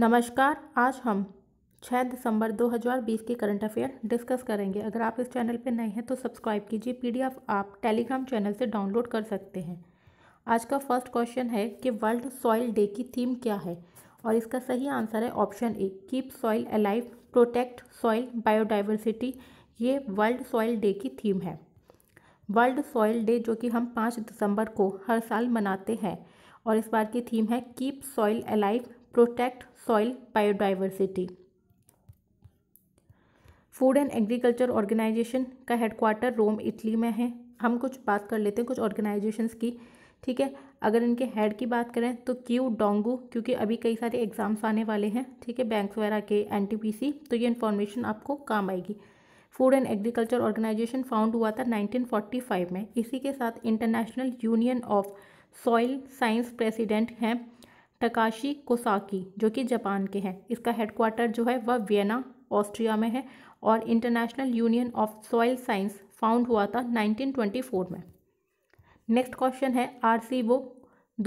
नमस्कार आज हम 6 दिसंबर 2020 के करंट अफेयर डिस्कस करेंगे अगर आप इस चैनल पर नए हैं तो सब्सक्राइब कीजिए पीडीएफ आप टेलीग्राम चैनल से डाउनलोड कर सकते हैं आज का फर्स्ट क्वेश्चन है कि वर्ल्ड सॉइल डे की थीम क्या है और इसका सही आंसर है option A keep soil alive protect soil biodiversity ये वर्ल्ड सॉइल डे की थीम है वर्ल्ड सॉइल डे जो कि हम पाँच दिसंबर को हर साल मनाते हैं और इस बार की थीम है keep soil alive protect soil biodiversity. Food and agriculture organization का हेडकोार्टर रोम इटली में है हम कुछ बात कर लेते हैं कुछ ऑर्गेनाइजेशंस की ठीक है अगर इनके हेड की बात करें तो क्यू डोंगू क्योंकि अभी कई सारे एग्ज़ाम्स आने वाले हैं ठीक है बैंक्स वगैरह के एनटीपीसी तो ये इन्फॉर्मेशन आपको काम आएगी food and agriculture organisation found हुआ था 1945 में इसी के साथ international union of soil science president हैं टकाशी कोसाकी जो कि जापान के हैं इसका हेडक्वार्टर जो है वह वियना ऑस्ट्रिया में है और international union of soil science found हुआ था 1924 में नेक्स्ट क्वेश्चन है वो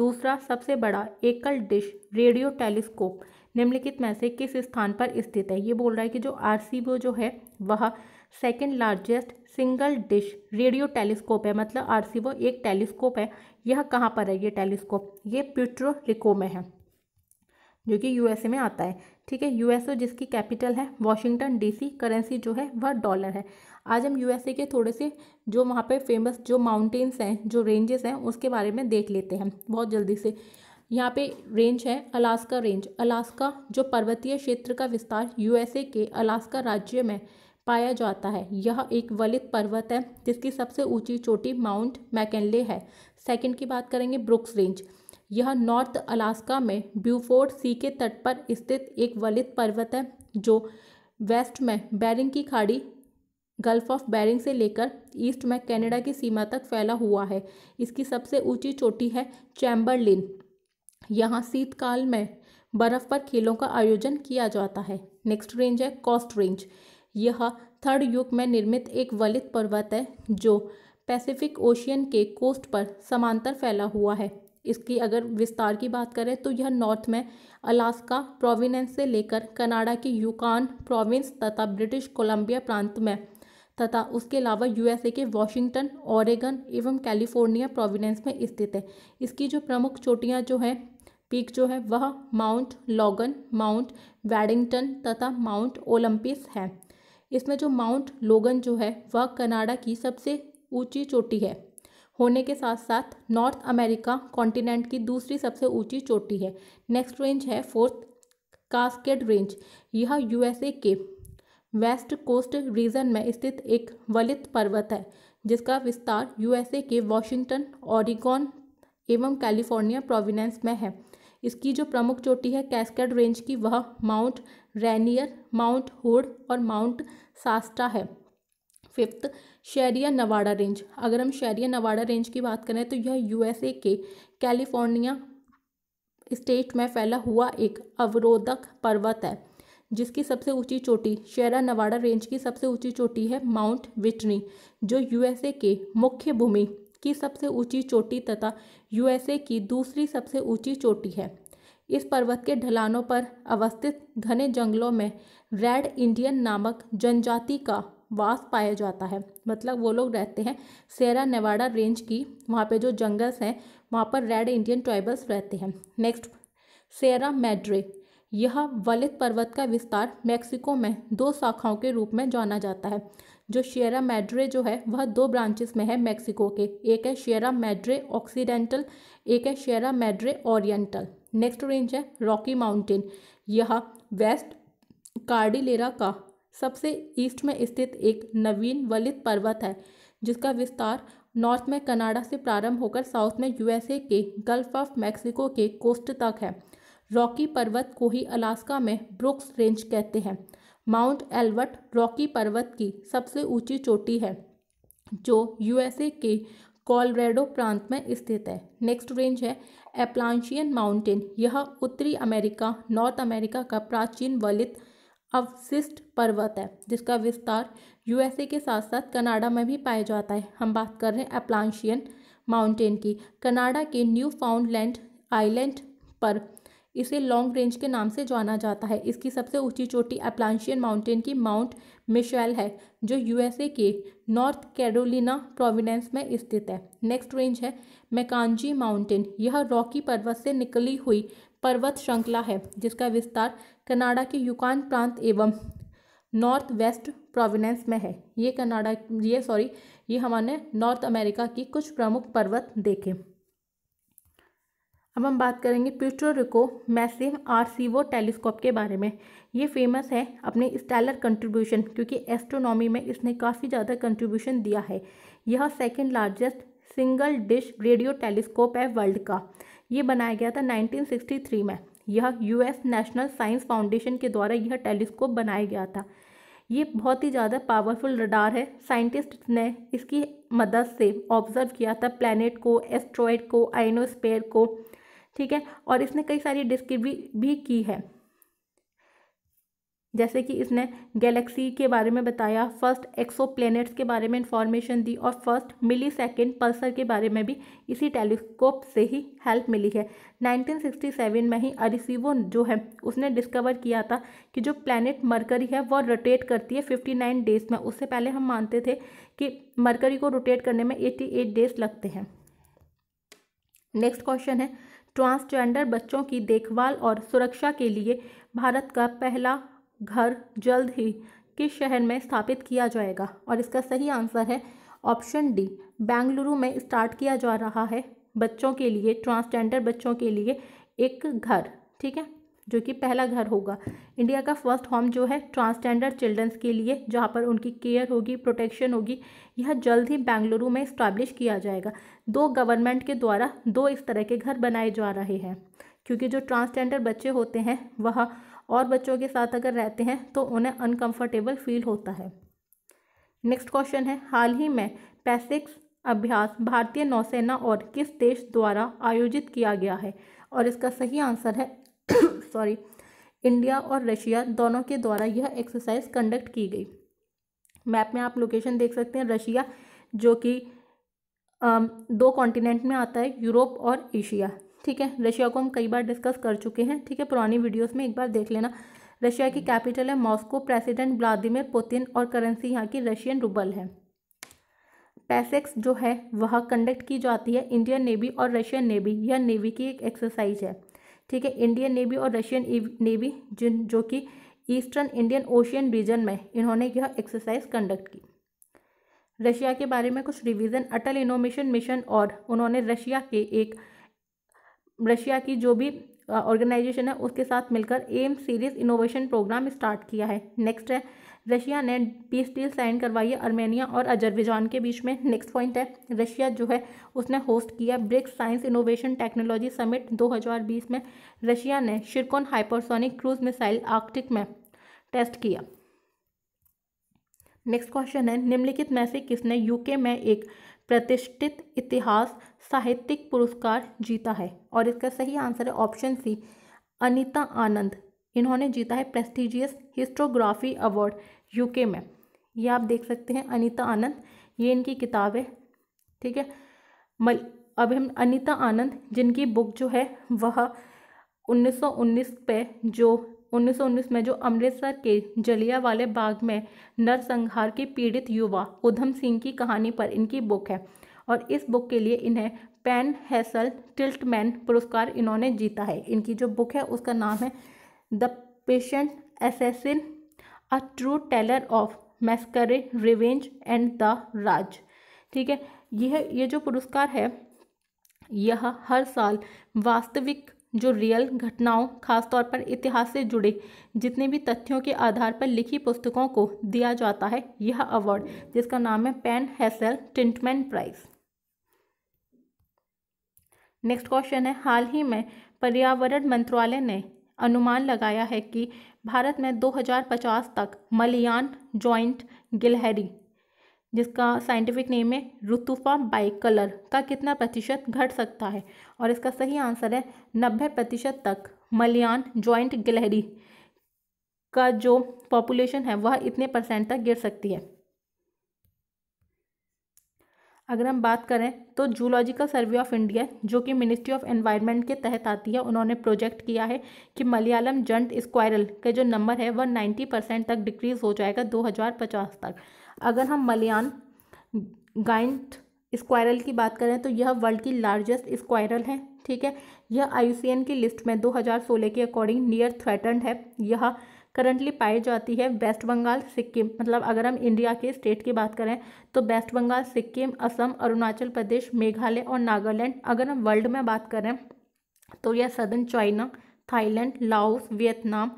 दूसरा सबसे बड़ा एकल डिश रेडियो टेलीस्कोप निम्नलिखित में से किस स्थान पर स्थित है ये बोल रहा है कि जो आरसीबो जो है वह second largest single dish radio telescope है मतलब सी वो एक टेलीस्कोप है यह कहाँ पर है ये टेलीस्कोप ये प्यूट्रो रिको में है जो कि यूएसए में आता है ठीक है यूएसए जिसकी कैपिटल है वॉशिंगटन डीसी करेंसी जो है वह डॉलर है आज हम यूएसए के थोड़े से जो वहाँ पे फेमस जो माउंटेन्स हैं जो रेंजेस हैं उसके बारे में देख लेते हैं बहुत जल्दी से यहाँ पे रेंज है अलास्का रेंज अलास्का जो पर्वतीय क्षेत्र का विस्तार यूएसए के अलास्का राज्य में पाया जाता है यह एक वलित पर्वत है जिसकी सबसे ऊंची चोटी माउंट मैकेले है सेकंड की बात करेंगे ब्रुक्स रेंज यह नॉर्थ अलास्का में ब्यूफोर्ड सी के तट पर स्थित एक वलित पर्वत है जो वेस्ट में बैरिंग की खाड़ी गल्फ ऑफ बैरिंग से लेकर ईस्ट में कनाडा की सीमा तक फैला हुआ है इसकी सबसे ऊंची चोटी है चैम्बरलिन यहाँ शीतकाल में बर्फ़ पर खेलों का आयोजन किया जाता है नेक्स्ट रेंज है कॉस्ट रेंज यह थर्ड युग में निर्मित एक वलित पर्वत है जो पैसिफिक ओशियन के कोस्ट पर समांतर फैला हुआ है इसकी अगर विस्तार की बात करें तो यह नॉर्थ में अलास्का प्रोविनेंस से लेकर कनाडा के यूकान प्रोविंस तथा ब्रिटिश कोलंबिया प्रांत में तथा उसके अलावा यूएसए के वॉशिंगटन ओरेगन एवं कैलिफोर्निया प्रोविनेंस में स्थित है इसकी जो प्रमुख चोटियां जो हैं पीक जो है वह माउंट लॉगन माउंट वेडिंगटन तथा माउंट ओलंपिस हैं इसमें जो माउंट लोगन जो है वह कनाडा की सबसे ऊंची चोटी है होने के साथ साथ नॉर्थ अमेरिका कॉन्टिनेंट की दूसरी सबसे ऊंची चोटी है नेक्स्ट रेंज है फोर्थ कास्केड रेंज यह यूएसए के वेस्ट कोस्ट रीजन में स्थित एक वलित पर्वत है जिसका विस्तार यूएसए के वॉशिंगटन ओरिगॉन एवं कैलिफोर्निया प्रोविनेंस में है इसकी जो प्रमुख चोटी है कैस्केड रेंज की वह माउंट रैनियर माउंट होड और माउंट सास्टा है फिफ्थ शहरिया नवाड़ा रेंज अगर हम शहरिया नवाड़ा रेंज की बात करें तो यह यूएसए के कैलिफोर्निया स्टेट में फैला हुआ एक अवरोधक पर्वत है जिसकी सबसे ऊंची चोटी शेरा नवाड़ा रेंज की सबसे ऊंची चोटी है माउंट विटनी जो यूएसए के मुख्य भूमि की सबसे ऊंची चोटी तथा यूएसए की दूसरी सबसे ऊंची चोटी है इस पर्वत के ढलानों पर अवस्थित घने जंगलों में रेड इंडियन नामक जनजाति का वास पाया जाता है मतलब वो लोग रहते हैं सेरा नेवाडा रेंज की वहाँ पे जो जंगल्स हैं वहाँ पर रेड इंडियन ट्राइबल्स रहते हैं नेक्स्ट सेरा मेड्रे यह वलित पर्वत का विस्तार मेक्सिको में दो शाखाओं के रूप में जाना जाता है जो शेरा मैड्रे जो है वह दो ब्रांचेस में है मैक्सिको के एक है शेरा मैड्रे ऑक्सीडेंटल एक है Sierra Madre Oriental next range है रॉकी माउंटेन यह वेस्ट कार्डिलेरा का सबसे ईस्ट में स्थित एक नवीन वलित पर्वत है जिसका विस्तार नॉर्थ में कनाडा से प्रारंभ होकर साउथ में यूएसए के गल्फ ऑफ मैक्सिको के कोस्ट तक है रॉकी पर्वत को ही अलास्का में ब्रुक्स रेंज कहते हैं माउंट एल्बर्ट रॉकी पर्वत की सबसे ऊंची चोटी है जो यूएसए के कॉलरेडो प्रांत में स्थित है नेक्स्ट रेंज है एप्लांशियन माउंटेन यह उत्तरी अमेरिका नॉर्थ अमेरिका का प्राचीन वलित अवशिष्ट पर्वत है जिसका विस्तार यूएसए के साथ साथ कनाडा में भी पाया जाता है हम बात कर रहे हैं एप्लांशियन माउंटेन की कनाडा के न्यू फाउंडलैंड आइलैंड पर इसे लॉन्ग रेंज के नाम से जाना जाता है इसकी सबसे ऊंची चोटी अप्लांशियन माउंटेन की माउंट मिशेल है जो यूएसए के नॉर्थ कैरोलिना प्रोविडेंस में स्थित है नेक्स्ट रेंज है मैकानजी माउंटेन यह रॉकी पर्वत से निकली हुई पर्वत श्रृंखला है जिसका विस्तार कनाडा के युकान प्रांत एवं नॉर्थ वेस्ट प्रोविनेंस में है ये कनाडा ये सॉरी ये हमारे नॉर्थ अमेरिका की कुछ प्रमुख पर्वत देखे अब हम बात करेंगे प्यूटो रिको मैसिव आरसीवो टेलीस्कोप के बारे में ये फेमस है अपने स्टेलर कंट्रीब्यूशन क्योंकि एस्ट्रोनॉमी में इसने काफ़ी ज़्यादा कंट्रीब्यूशन दिया है यह second largest single dish radio telescope है वर्ल्ड का ये बनाया गया था 1963 में यह यूएस नेशनल साइंस फाउंडेशन के द्वारा यह टेलीस्कोप बनाया गया था ये बहुत ही ज़्यादा पावरफुल रडार है साइंटिस्ट ने इसकी मदद से ऑब्जर्व किया था प्लानट को एस्ट्रॉयड को आइनोस्पेयर को ठीक है और इसने कई सारी डिस्कवरी भी, भी की है जैसे कि इसने गैलेक्सी के बारे में बताया फर्स्ट एक्सो प्लैनेट्स के बारे में इंफॉर्मेशन दी और फर्स्ट मिली सेकेंड पल्सर के बारे में भी इसी टेलीस्कोप से ही हेल्प मिली है 1967 में ही अरिसीवो जो है उसने डिस्कवर किया था कि जो प्लैनेट मरकरी है वह रोटेट करती है 59 डेज में उससे पहले हम मानते थे कि मरकरी को रोटेट करने में एट्टी डेज लगते हैं नेक्स्ट क्वेश्चन है ट्रांसजेंडर बच्चों की देखभाल और सुरक्षा के लिए भारत का पहला घर जल्द ही किस शहर में स्थापित किया जाएगा और इसका सही आंसर है ऑप्शन डी बेंगलुरु में स्टार्ट किया जा रहा है बच्चों के लिए ट्रांसजेंडर बच्चों के लिए एक घर ठीक है जो कि पहला घर होगा इंडिया का फर्स्ट होम जो है ट्रांसजेंडर चिल्ड्रंस के लिए जहाँ पर उनकी केयर होगी प्रोटेक्शन होगी यह जल्द ही बेंगलुरु में इस्टेब्लिश किया जाएगा दो गवर्नमेंट के द्वारा दो इस तरह के घर बनाए जा रहे हैं क्योंकि जो ट्रांसजेंडर बच्चे होते हैं वह और बच्चों के साथ अगर रहते हैं तो उन्हें अनकम्फर्टेबल फील होता है नेक्स्ट क्वेश्चन है हाल ही में पैसिक्स अभ्यास भारतीय नौसेना और किस देश द्वारा आयोजित किया गया है और इसका सही आंसर है सॉरी इंडिया और रशिया दोनों के द्वारा यह एक्सरसाइज कंडक्ट की गई मैप में आप लोकेशन देख सकते हैं रशिया जो कि दो कॉन्टिनेंट में आता है यूरोप और एशिया ठीक है रशिया को हम कई बार डिस्कस कर चुके हैं ठीक है पुरानी वीडियोस में एक बार देख लेना रशिया की कैपिटल है मॉस्को प्रेसिडेंट व्लादिमिर पुतिन और करेंसी यहाँ की रशियन रूबल है पैसेक्स e e जो है वह कंडक्ट की जाती है इंडियन नेवी और रशियन नेवी यह नेवी की एक एक्सरसाइज है ठीक है इंडियन नेवी और रशियन नेवी जिन जो कि ईस्टर्न इंडियन ओशियन रीजन में इन्होंने यह एक्सरसाइज कंडक्ट की रशिया के बारे में कुछ रिवीजन अटल इनोवेशन मिशन और उन्होंने रशिया के एक रशिया की जो भी ऑर्गेनाइजेशन है उसके साथ मिलकर M series innovation programme start किया है नेक्स्ट है रशिया ने पीस डील साइन करवाई है अर्मेनिया और अजरबैजान के बीच में नेक्स्ट पॉइंट है रशिया जो है उसने होस्ट किया BRICS science innovation technology summit 2020 में रशिया ने Zircon hypersonic cruise missile Arctic में टेस्ट किया नेक्स्ट क्वेश्चन है निम्नलिखित में से किसने यूके में एक प्रतिष्ठित इतिहास साहित्यिक पुरस्कार जीता है और इसका सही आंसर है ऑप्शन सी अनीता आनंद इन्होंने जीता है प्रेस्टिजियस हिस्ट्रोग्राफी अवार्ड यूके में ये आप देख सकते हैं अनीता आनंद ये इनकी किताब है ठीक है मल अब हम अनीता आनंद जिनकी बुक जो है वह 1919 पे जो 1919 में जो अमृतसर के जलिया वाले बाग में नरसंहार के पीड़ित युवा उधम सिंह की कहानी पर इनकी बुक है और इस बुक के लिए इन्हें पेन हैसल टिल्टमैन पुरस्कार इन्होंने जीता है इनकी जो बुक है उसका नाम है the patient assassin a true tale of massacre revenge and the Raj ठीक है यह ये जो पुरस्कार है यह हर साल वास्तविक जो रियल घटनाओं खासतौर पर इतिहास से जुड़े जितने भी तथ्यों के आधार पर लिखी पुस्तकों को दिया जाता है यह अवार्ड जिसका नाम है PEN Hessell Tiltman prize next question है हाल ही में पर्यावरण मंत्रालय ने अनुमान लगाया है कि भारत में 2050 तक मलियान जॉइंट गिलहरी जिसका साइंटिफिक नेम है रुतुफा बाइकलर का कितना प्रतिशत घट सकता है और इसका सही आंसर है नब्बे प्रतिशत तक मलयान जॉइंट गिलहरी का जो पॉपुलेशन है वह इतने परसेंट तक गिर सकती है अगर हम बात करें तो जूलॉजिकल सर्वे ऑफ इंडिया जो कि मिनिस्ट्री ऑफ एनवायरनमेंट के तहत आती है उन्होंने प्रोजेक्ट किया है कि मलयालम जंट स्क्वायरल का जो नंबर है वह 90 परसेंट तक डिक्रीज़ हो जाएगा 2050 तक अगर हम मलयान गाइंट स्क्वायरल की बात करें तो यह वर्ल्ड की लार्जेस्ट स्क्वायरल है ठीक है यह आई की लिस्ट में 2016 के अकॉर्डिंग नियर थ्रेटर्ड है यह करंटली पाई जाती है वेस्ट बंगाल सिक्किम मतलब अगर हम इंडिया के स्टेट की बात करें तो वेस्ट बंगाल सिक्किम असम अरुणाचल प्रदेश मेघालय और नागालैंड अगर हम वर्ल्ड में बात करें तो यह southern China Thailand Laos Vietnam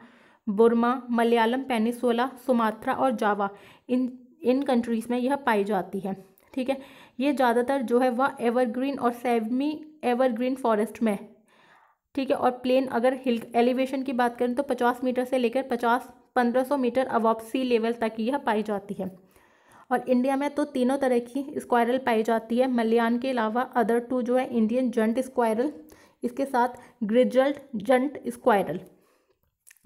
Burma Malayalam peninsula Sumatra और जावा इन इन कंट्रीज़ में यह पाई जाती है ठीक है ये ज़्यादातर जो है वह एवरग्रीन और सेवमी एवरग्रीन फॉरेस्ट में ठीक है और प्लेन अगर हिल एलिवेशन की बात करें तो पचास मीटर से लेकर पचास पंद्रह सौ मीटर अबॉव सी लेवल तक यह पाई जाती है और इंडिया में तो तीनों तरह की स्क्वायरल पाई जाती है मलयान के अलावा अदर टू जो है इंडियन जंट स्क्वायरल इसके साथ ग्रिजल्ट जंट स्क्वायरल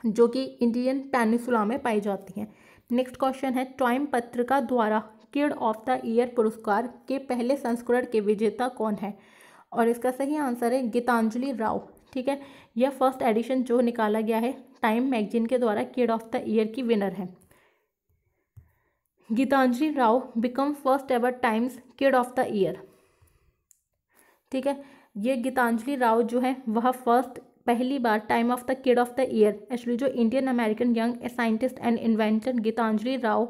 जो कि इंडियन पैनिसुला में पाई जाती हैं नेक्स्ट क्वेश्चन है टाइम पत्रिका द्वारा किड ऑफ द ईयर पुरस्कार के पहले संस्करण के विजेता कौन है और इसका सही आंसर है गीतांजलि राव ठीक है यह फर्स्ट एडिशन जो निकाला गया है टाइम मैगजीन के द्वारा किड ऑफ द ईयर की विनर है Gitanjali Rao become first ever Times kid of the year ठीक है ये गीतांजलि राव जो है वह फर्स्ट पहली बार Time of the kid of the year actually जो Indian American young scientist and inventor Gitanjali Rao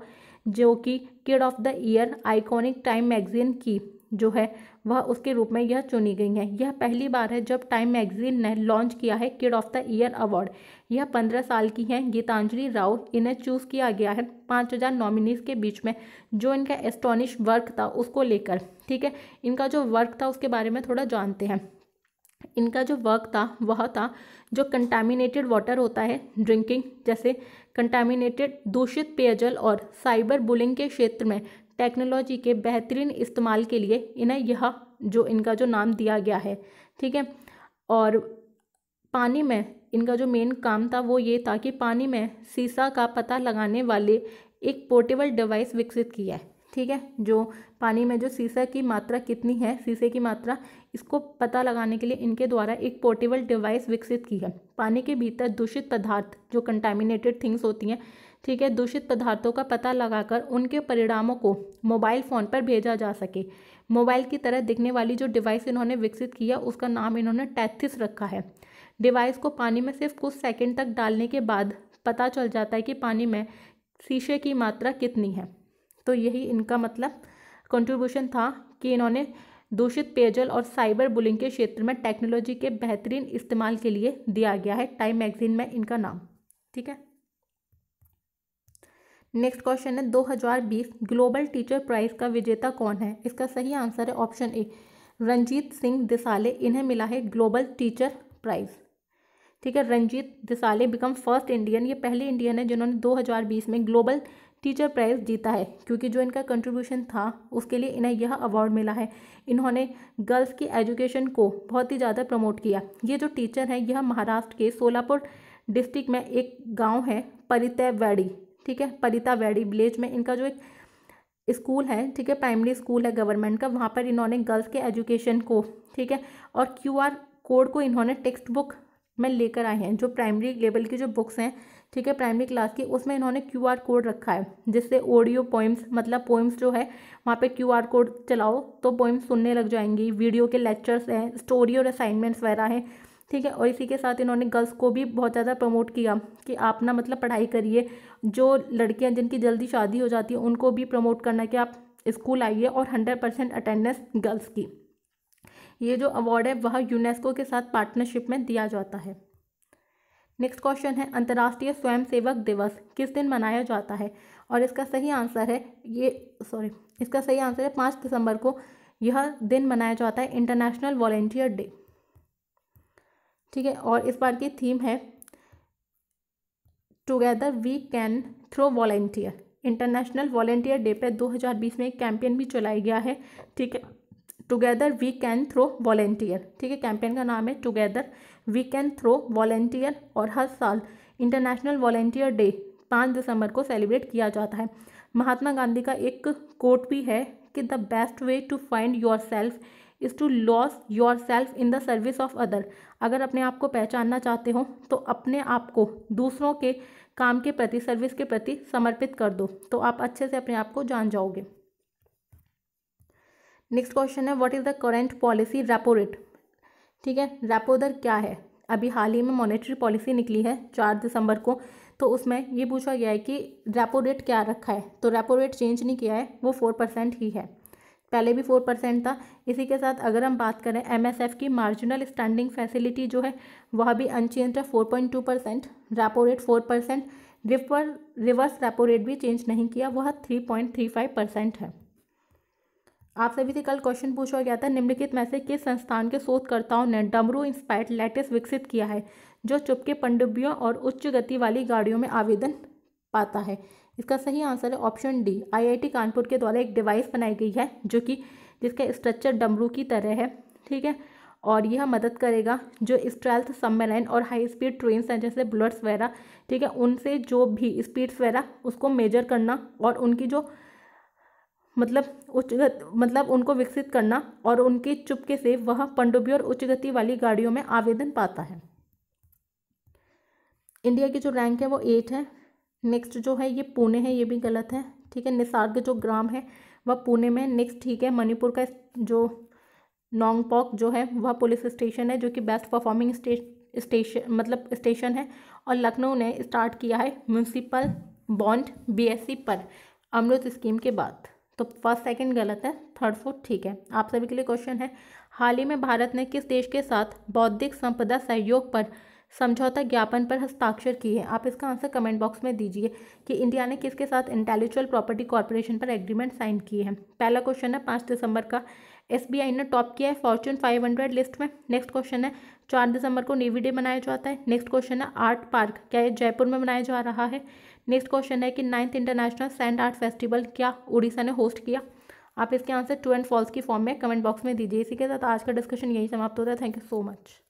जो कि kid of the year iconic Time magazine की जो है वह उसके रूप में यह चुनी गई हैं यह पहली बार है जब टाइम मैगजीन ने लॉन्च किया है kid of the year award यह पंद्रह साल की हैं गीतांजलि राव इन्हें चूज़ किया गया है पाँच हज़ार नॉमिनीज के बीच में जो इनका एस्टोनिश वर्क था उसको लेकर ठीक है इनका जो वर्क था उसके बारे में थोड़ा जानते हैं इनका जो वर्क था वह था जो कंटामिनेटेड वाटर होता है ड्रिंकिंग जैसे कंटामिनेटेड दूषित पेयजल और साइबर बुलिंग के क्षेत्र में टेक्नोलॉजी के बेहतरीन इस्तेमाल के लिए इन्हें यह जो इनका जो नाम दिया गया है ठीक है और पानी में इनका जो मेन काम था वो ये था कि पानी में सीसा का पता लगाने वाले एक पोर्टेबल डिवाइस विकसित किया है ठीक है जो पानी में जो सीसा की मात्रा कितनी है सीसे की मात्रा इसको पता लगाने के लिए इनके द्वारा एक पोर्टेबल डिवाइस विकसित की है पानी के भीतर दूषित पदार्थ जो कंटामिनेटेड थिंग्स होती हैं ठीक है दूषित पदार्थों का पता लगाकर उनके परिणामों को मोबाइल फ़ोन पर भेजा जा सके मोबाइल की तरह दिखने वाली जो डिवाइस इन्होंने विकसित किया उसका नाम इन्होंने टैथिस रखा है डिवाइस को पानी में सिर्फ कुछ सेकेंड तक डालने के बाद पता चल जाता है कि पानी में शीशे की मात्रा कितनी है तो यही इनका मतलब कंट्रीब्यूशन था कि इन्होंने दूषित पेयजल और साइबर बुलिंग के क्षेत्र में टेक्नोलॉजी के बेहतरीन इस्तेमाल के लिए दिया गया है टाइम मैगजीन में इनका नाम ठीक है नेक्स्ट क्वेश्चन है 2020 ग्लोबल टीचर प्राइज का विजेता कौन है इसका सही आंसर है ऑप्शन ए रंजीत सिंह दिसाले इन्हें मिला है ग्लोबल टीचर प्राइज ठीक है Ranjit Disale become first Indian ये पहले इंडियन है जिन्होंने 2020 में ग्लोबल टीचर प्राइज़ जीता है क्योंकि जो इनका कंट्रीब्यूशन था उसके लिए इन्हें यह अवार्ड मिला है इन्होंने गर्ल्स की एजुकेशन को बहुत ही ज़्यादा प्रमोट किया ये जो टीचर हैं यह महाराष्ट्र के सोलापुर डिस्ट्रिक्ट में एक गाँव है परिता वैडी ठीक है परिता वैडी विलेज में इनका जो एक स्कूल है ठीक है प्राइमरी स्कूल है गवर्नमेंट का वहाँ पर इन्होंने गर्ल्स के एजुकेशन को ठीक है और क्यू आर कोड को इन्होंने टेक्स्ट बुक में लेकर आए हैं जो प्राइमरी लेवल की जो बुक्स हैं ठीक है प्राइमरी क्लास की उसमें इन्होंने क्यू आर कोड रखा है जिससे ऑडियो पोइम्स मतलब पोइम्स जो है वहाँ पे क्यू आर कोड चलाओ तो पोइम्स सुनने लग जाएंगी वीडियो के लेक्चर्स हैं स्टोरी और असाइनमेंट्स वगैरह हैं ठीक है और इसी के साथ इन्होंने गर्ल्स को भी बहुत ज़्यादा प्रमोट किया कि आप ना मतलब पढ़ाई करिए जो लड़कियाँ जिनकी जल्दी शादी हो जाती है उनको भी प्रमोट करना कि आप स्कूल आइए और हंड्रेड परसेंट अटेंडेंस गर्ल्स की ये जो अवार्ड है वह यूनेस्को के साथ पार्टनरशिप में दिया जाता है नेक्स्ट क्वेश्चन है अंतर्राष्ट्रीय स्वयंसेवक दिवस किस दिन मनाया जाता है और इसका सही आंसर है ये सॉरी इसका सही आंसर है पाँच दिसंबर को यह दिन मनाया जाता है इंटरनेशनल वॉलेंटियर डे ठीक है और इस बार की थीम है together we can through volunteer international volunteer day पर 2020 में एक कैंपेन भी चलाया गया है ठीक है together we can through volunteer ठीक है कैंपेन का नाम है together we can through volunteer और हर साल इंटरनेशनल वॉलेंटियर डे पाँच दिसंबर को सेलिब्रेट किया जाता है महात्मा गांधी का एक कोट भी है कि the best way to find yourself is to lose yourself in the service of other अगर अपने आप को पहचानना चाहते हो तो अपने आप को दूसरों के काम के प्रति सर्विस के प्रति समर्पित कर दो तो आप अच्छे से अपने आप को जान जाओगे नेक्स्ट क्वेश्चन है what is the current policy repo rate ठीक है रेपो दर क्या है अभी हाल ही में मॉनेटरी पॉलिसी निकली है चार दिसंबर को तो उसमें ये पूछा गया है कि रेपो रेट क्या रखा है तो रेपो रेट चेंज नहीं किया है वो फोर परसेंट ही है पहले भी फोर परसेंट था इसी के साथ अगर हम बात करें एमएसएफ की मार्जिनल स्टैंडिंग फैसिलिटी जो है वह भी अनचेंज है four point two percent repo rate four percent river reverse repo rate भी चेंज नहीं किया वह three point three five percent है आप सभी से कल क्वेश्चन पूछा गया था निम्नलिखित में से किस संस्थान के शोधकर्ताओं ने डमरू इंस्पायर्ड लेटेस्ट विकसित किया है जो चुपके पंडुब्बियों और उच्च गति वाली गाड़ियों में आवेदन पाता है इसका सही आंसर है ऑप्शन डी आईआईटी कानपुर के द्वारा एक डिवाइस बनाई गई है जो कि जिसका स्ट्रक्चर डमरू की तरह है ठीक है और यह मदद करेगा जो स्ट्रेल्थ सम्मेलन और हाई स्पीड ट्रेन हैं जैसे बुलेट्स वगैरह ठीक है उनसे जो भी स्पीड्स वगैरह उसको मेजर करना और उनकी जो मतलब उच्च मतलब उनको विकसित करना और उनके चुपके से वह पनडुब्बी और उच्च गति वाली गाड़ियों में आवेदन पाता है इंडिया की जो रैंक है वो एट है नेक्स्ट जो है ये पुणे है ये भी गलत है ठीक है निसार्ग जो ग्राम है वह पुणे में नेक्स्ट ठीक है मणिपुर का जो नोंगपोक जो है वह पुलिस स्टेशन है जो कि बेस्ट परफॉर्मिंग स्टेशन स्टेशन मतलब स्टेशन है और लखनऊ ने स्टार्ट किया है म्यूनसिपल बॉन्ड बीएससी पर अमृत स्कीम के बाद तो फर्स्ट सेकंड गलत है थर्ड फोर्थ ठीक है आप सभी के लिए क्वेश्चन है हाल ही में भारत ने किस देश के साथ बौद्धिक संपदा सहयोग पर समझौता ज्ञापन पर हस्ताक्षर किए हैं आप इसका आंसर कमेंट बॉक्स में दीजिए कि इंडिया ने किसके साथ इंटेलेक्चुअल प्रॉपर्टी कॉरपोरेशन पर एग्रीमेंट साइन किए हैं पहला क्वेश्चन है पाँच दिसंबर का एस ने टॉप किया है फॉर्चून 500 लिस्ट में नेक्स्ट क्वेश्चन है चार दिसंबर को नेवी डे मनाया जाता है नेक्स्ट क्वेश्चन है आर्ट पार्क क्या ये जयपुर में मनाया जा रहा है नेक्स्ट क्वेश्चन है कि ninth international sand art festival क्या उड़ीसा ने होस्ट किया आप इसके आंसर ट्रू एंड फॉल्स की फॉर्म में कमेंट बॉक्स में दीजिए इसी के साथ आज का डिस्कशन यही समाप्त होता है थैंक यू सो मच